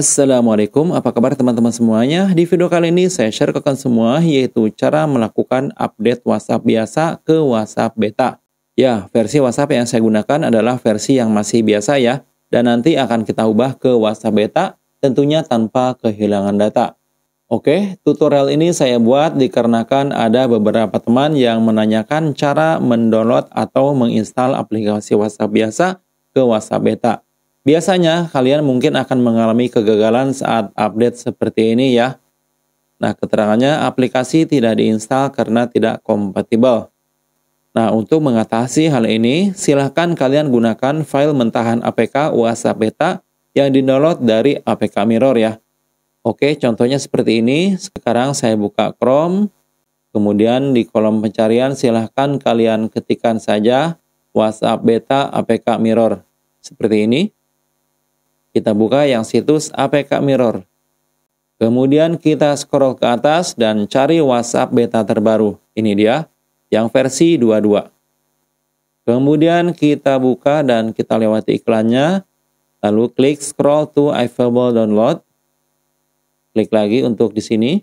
Assalamualaikum, apa kabar teman-teman semuanya? Di video kali ini saya share ke kalian semua yaitu cara melakukan update WhatsApp biasa ke WhatsApp beta. Ya, versi WhatsApp yang saya gunakan adalah versi yang masih biasa ya, dan nanti akan kita ubah ke WhatsApp beta tentunya tanpa kehilangan data. Oke, tutorial ini saya buat dikarenakan ada beberapa teman yang menanyakan cara mendownload atau menginstal aplikasi WhatsApp biasa ke WhatsApp beta. Biasanya kalian mungkin akan mengalami kegagalan saat update seperti ini ya. Nah, keterangannya aplikasi tidak diinstal karena tidak kompatibel. Nah, untuk mengatasi hal ini, silahkan kalian gunakan file mentahan APK whatsapp Beta yang didownload dari APK Mirror ya. Oke, contohnya seperti ini. Sekarang saya buka Chrome. Kemudian di kolom pencarian silahkan kalian ketikkan saja WhatsApp Beta APK Mirror. Seperti ini. Kita buka yang situs APK Mirror. Kemudian kita scroll ke atas dan cari WhatsApp beta terbaru. Ini dia, yang versi 22. Kemudian kita buka dan kita lewati iklannya. Lalu klik scroll to available download. Klik lagi untuk di sini.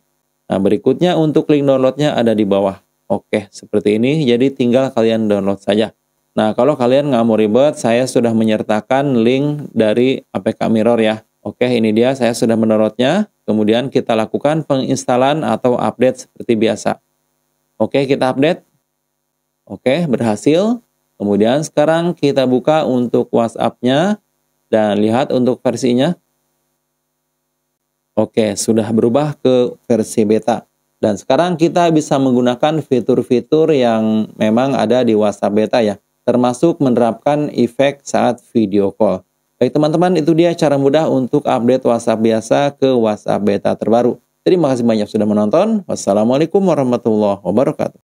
Nah, berikutnya untuk link downloadnya ada di bawah. Oke, seperti ini. Jadi tinggal kalian download saja. Nah, kalau kalian nggak mau ribet, saya sudah menyertakan link dari APK Mirror ya. Oke, ini dia saya sudah menerotnya Kemudian kita lakukan penginstalan atau update seperti biasa. Oke, kita update. Oke, berhasil. Kemudian sekarang kita buka untuk WhatsApp-nya dan lihat untuk versinya. Oke, sudah berubah ke versi beta. Dan sekarang kita bisa menggunakan fitur-fitur yang memang ada di WhatsApp beta ya termasuk menerapkan efek saat video call. Baik teman-teman, itu dia cara mudah untuk update WhatsApp biasa ke WhatsApp beta terbaru. Terima kasih banyak sudah menonton. Wassalamualaikum warahmatullahi wabarakatuh.